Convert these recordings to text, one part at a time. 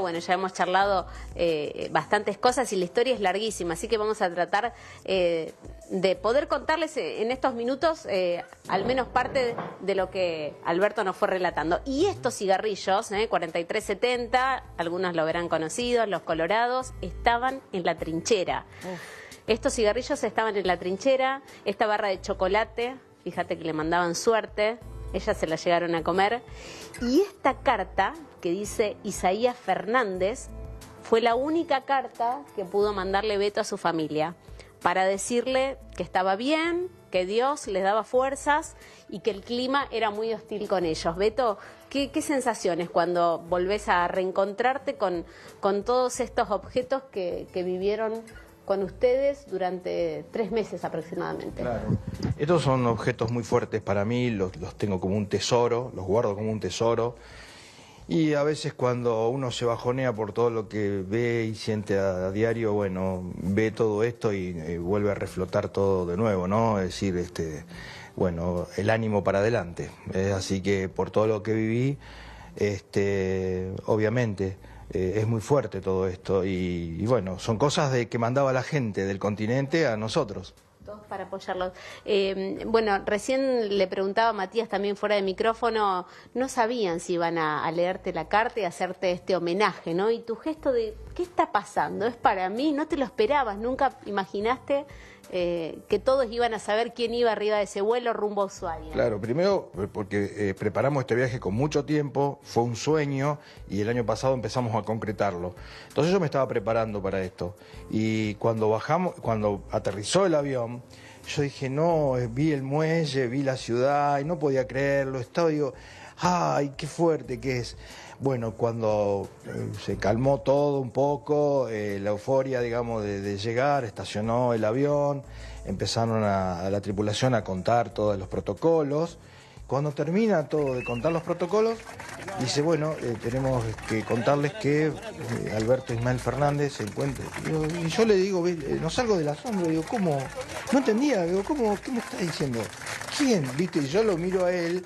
Bueno, ya hemos charlado eh, bastantes cosas y la historia es larguísima, así que vamos a tratar eh, de poder contarles eh, en estos minutos al menos parte de lo que Alberto nos fue relatando. Y estos cigarrillos, 4370, algunos lo verán conocidos, los colorados, estaban en la trinchera. Estos cigarrillos estaban en la trinchera, esta barra de chocolate, fíjate que le mandaban suerte, ellas se la llegaron a comer, y esta carta que dice Isaías Fernández, fue la única carta que pudo mandarle Beto a su familia para decirle que estaba bien, que Dios les daba fuerzas y que el clima era muy hostil con ellos. Beto, ¿qué, sensaciones cuando volvés a reencontrarte con, con todos estos objetos que, vivieron con ustedes durante tres meses aproximadamente? Claro. Estos son objetos muy fuertes para mí, los tengo como un tesoro, los guardo como un tesoro. Y a veces cuando uno se bajonea por todo lo que ve y siente a, diario, bueno, ve todo esto y, eh, vuelve a reflotar todo de nuevo, ¿no? Es decir, este, bueno, el ánimo para adelante. así que por todo lo que viví, este, obviamente, eh, es muy fuerte todo esto. Y, y bueno, son cosas de que mandaba la gente del continente a nosotros para apoyarlos. Em, bueno, recién le preguntaba a Matías también fuera de micrófono, no sabían si iban a, a, leerte la carta y hacerte este homenaje, ¿no? Y tu gesto de, ¿qué está pasando? ¿Es para mí? ¿No te lo esperabas? ¿Nunca imaginaste? Eh, que todos iban a saber quién iba arriba de ese vuelo rumbo a Ushuaia. Claro, primero eh, porque eh, preparamos este viaje con mucho tiempo, fue un sueño y el año pasado empezamos a concretarlo. Entonces yo me estaba preparando para esto y cuando bajamos, cuando aterrizó el avión, yo dije, no, vi el muelle, vi la ciudad y no podía creerlo, estaba, digo, ay, qué fuerte que es. Bueno, cuando eh, se calmó todo un poco, eh, la euforia, digamos, de, llegar, estacionó el avión, empezaron a, la tripulación a contar todos los protocolos. Cuando termina todo de contar los protocolos, dice, bueno, eh, tenemos que contarles que Alberto Ismael Fernández se encuentra. Y yo, le digo, no salgo de la sombra, digo, ¿cómo? No entendía, digo, ¿cómo? ¿Qué me está diciendo? ¿Quién? ¿Viste? Y yo lo miro a él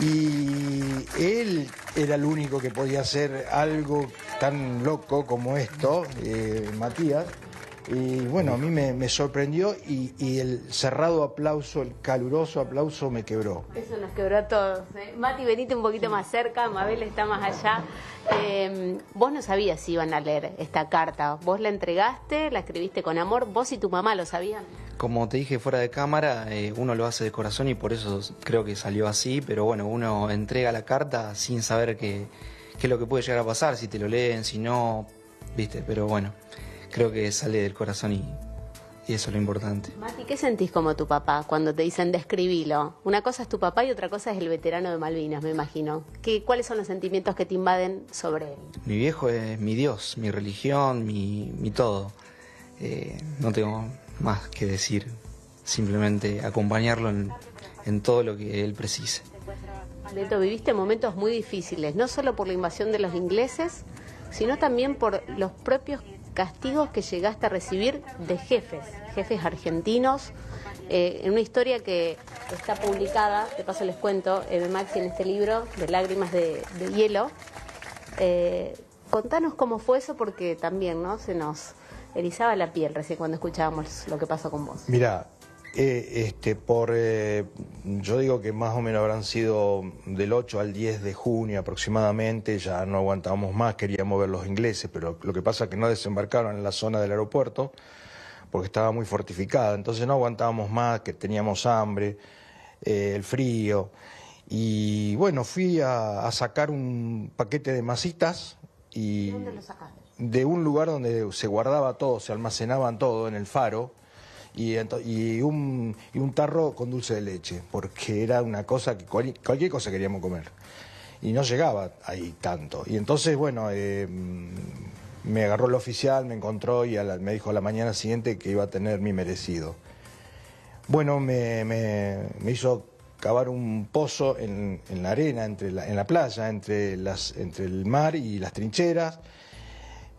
y él era el único que podía hacer algo tan loco como esto, eh, Matías. Y bueno, a mí me, sorprendió y, el cerrado aplauso, el caluroso aplauso me quebró. Eso nos quebró a todos. ¿eh? Mati, venite un poquito más cerca, Mabel está más allá. Em, vos no sabías si iban a leer esta carta. Vos la entregaste, la escribiste con amor, vos y tu mamá lo sabían como te dije fuera de cámara, eh, uno lo hace de corazón y por eso creo que salió así, pero bueno, uno entrega la carta sin saber qué es lo que puede llegar a pasar, si te lo leen, si no, viste, pero bueno, creo que sale del corazón y, eso es lo importante. Mati, ¿qué sentís como tu papá cuando te dicen describilo? Una cosa es tu papá y otra cosa es el veterano de Malvinas, me imagino. ¿Qué, ¿Cuáles son los sentimientos que te invaden sobre él? Mi viejo es mi Dios, mi religión, mi, todo. Eh, no tengo más que decir, simplemente acompañarlo en, todo lo que él precise. Beto, viviste momentos muy difíciles, no solo por la invasión de los ingleses, sino también por los propios castigos que llegaste a recibir de jefes, jefes argentinos, eh, en una historia que está publicada, de paso les cuento, en eh, Maxi en este libro, de Lágrimas de, Hielo. Eh, contanos cómo fue eso, porque también ¿no? se nos erizaba la piel recién cuando escuchábamos lo que pasó con vos. Mira, eh, este, por, eh, yo digo que más o menos habrán sido del 8 al 10 de junio aproximadamente, ya no aguantábamos más, queríamos ver los ingleses, pero lo que pasa es que no desembarcaron en la zona del aeropuerto porque estaba muy fortificada, entonces no aguantábamos más, que teníamos hambre, eh, el frío, y bueno, fui a, sacar un paquete de masitas y... ¿Dónde lo de un lugar donde se guardaba todo, se almacenaban todo en el faro, y, un, tarro con dulce de leche, porque era una cosa que cualquier cosa queríamos comer. Y no llegaba ahí tanto. Y entonces, bueno, eh, me agarró el oficial, me encontró y me dijo la mañana siguiente que iba a tener mi merecido. Bueno, me, hizo cavar un pozo en, la arena, entre en la playa, entre, las, entre el mar y las trincheras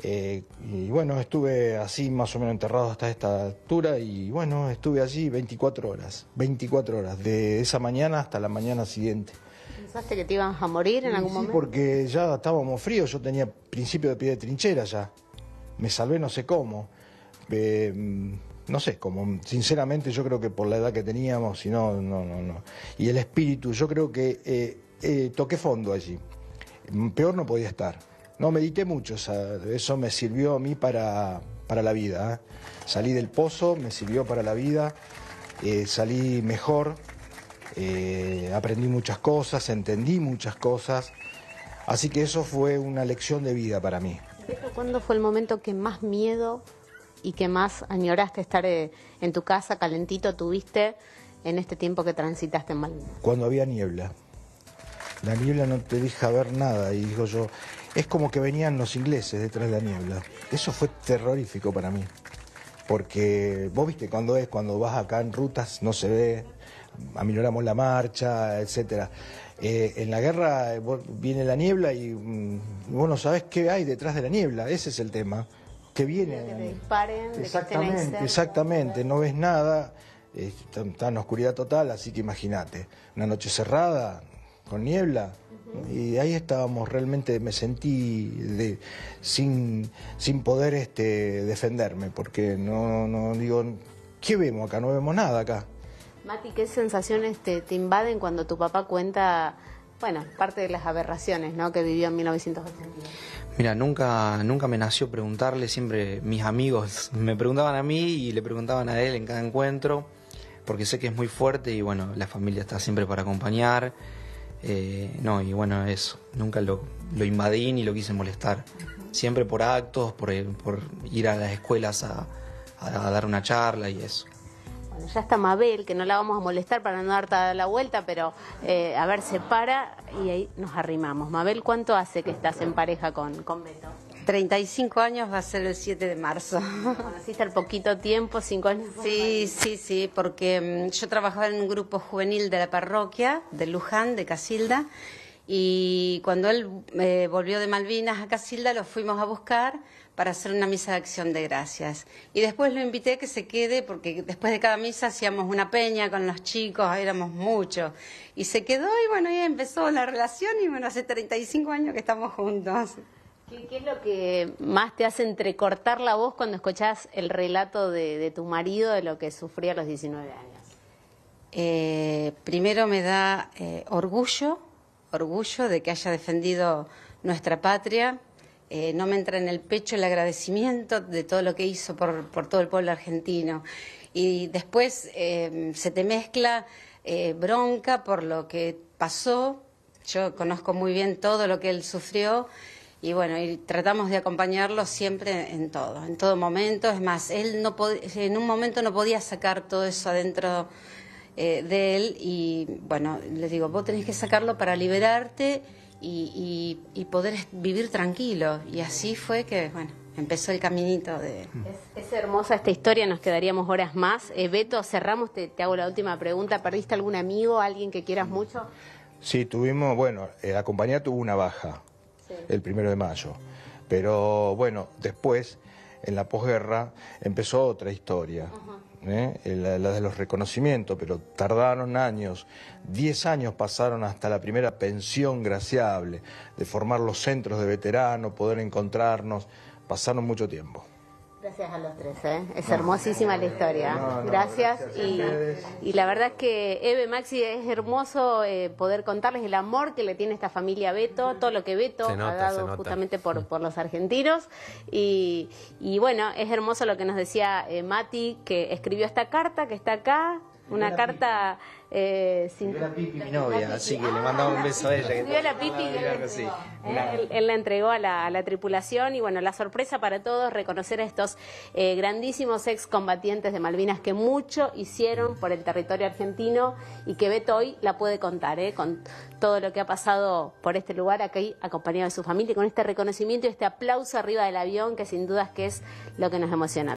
eh, y bueno, estuve así más o menos enterrado hasta esta altura y bueno, estuve allí 24 horas, 24 horas, de esa mañana hasta la mañana siguiente. ¿Pensaste que te ibas a morir en algún algún sí, porque ya estábamos fríos, yo tenía principio de pie de trinchera ya. Me salvé no sé cómo. Eh, mm, no sé, como sinceramente yo creo que por la edad que teníamos, si no, no, no, no. Y el espíritu, yo creo que eh, toqué fondo allí. Mm, peor no podía estar. No medité mucho, o eso me sirvió a mí para, para la vida. ¿eh? Salí del pozo, me sirvió para la vida, eh, salí mejor, eh, aprendí muchas cosas, entendí muchas cosas, así que eso fue una lección de vida para mí. ¿Cuándo fue el momento que más miedo y que más añoraste estar en tu casa calentito tuviste en este tiempo que transitaste en Malvinas? Cuando había niebla. La niebla no te deja ver nada y digo yo, es como que venían los ingleses detrás de la niebla. Eso fue terrorífico para mí. Porque vos viste cuando es, cuando vas acá en rutas no se ve, aminoramos la marcha, etcétera. Eh, en la guerra eh, viene la niebla y bueno mm, vos no sabés qué hay detrás de la niebla, ese es el tema. Que viene. disparen, exactamente, exactamente, no ves nada, está en oscuridad total, así que imagínate, una noche cerrada, con niebla, y ahí estábamos, realmente me sentí sin, sin poder este, defenderme, porque no, no digo, ¿qué vemos acá? No vemos nada acá. Mati, ¿qué sensaciones te, invaden cuando tu papá cuenta, bueno, parte de las aberraciones ¿no? que vivió en 1980? Mira, nunca, nunca me nació preguntarle, siempre mis amigos me preguntaban a mí y le preguntaban a él en cada encuentro, porque sé que es muy fuerte y bueno, la familia está siempre para acompañar. Eh, no, y bueno, eso, nunca lo, lo, invadí ni lo quise molestar. Siempre por actos, por, eh, ir a las escuelas a, dar una charla y eso. Bueno, ya está Mabel, que no la vamos a molestar para no dar la vuelta, pero eh, a ver, se para y ahí nos arrimamos. Mabel, ¿cuánto hace que estás en pareja con, con Beto? 35 años va a ser el 7 de marzo. Ah, está el poquito tiempo, 5 años. Sí, sí, sí, porque mm, yo trabajaba en un grupo juvenil de la parroquia de Luján, de Casilda, y cuando él eh, volvió de Malvinas a Casilda lo fuimos a buscar para hacer una misa de acción de gracias. Y después lo invité a que se quede, porque después de cada misa hacíamos una peña con los chicos, éramos muchos. Y se quedó y bueno, ya empezó la relación y bueno, hace 35 años que estamos juntos. ¿Qué, es lo que más te hace entrecortar la voz cuando escuchás el relato de, tu marido de lo que sufría a los 19 años? Eh, primero me da eh, orgullo, orgullo de que haya defendido nuestra patria. Eh, no me entra en el pecho el agradecimiento de todo lo que hizo por todo el pueblo argentino. Y después se te mezcla bronca por lo que pasó. Yo conozco muy bien todo lo que él sufrió y bueno, y tratamos de acompañarlo siempre en todo, en todo momento. Es más, él no en un momento no podía sacar todo eso adentro eh, de él y bueno, les digo, vos tenés que sacarlo para liberarte y, poder vivir tranquilo. Y así fue que, bueno. Empezó el caminito de... Mm. Es, es hermosa esta historia, nos quedaríamos horas más. Eh, Beto, cerramos, te hago la última pregunta. ¿Perdiste algún amigo, alguien que quieras mucho? Sí, tuvimos, bueno, eh, la compañía tuvo una baja el primero de mayo. Pero bueno, después, en la posguerra, empezó otra historia. ¿eh? Eh, la, de los reconocimientos, pero tardaron años, diez años pasaron hasta la primera pensión graciable, de formar los centros de veteranos, poder encontrarnos, pasaron mucho tiempo gracias a los tres, ¿eh? es hermosísima la historia. gracias, y, la verdad es que Eve Maxi es hermoso eh, poder contarles el amor que le tiene esta familia Beto, todo lo que Beto ha dado justamente por, por los argentinos. Y, bueno, es hermoso lo que nos decía eh, Mati, que escribió esta carta que está acá, una carta eh, sin... la Pipi, mi novia, así que le mandaba un ah. beso a ella. dio la Pipi ¿eh? él, la entregó a la, tripulación y bueno, la sorpresa para todos, reconocer a estos eh, grandísimos excombatientes de Malvinas que mucho hicieron por el territorio argentino y que Beto hoy la puede contar, ¿eh? con todo lo que ha pasado por este lugar aquí, acompañado de su familia y con este reconocimiento y este aplauso arriba del avión que sin dudas que es lo que nos emociona.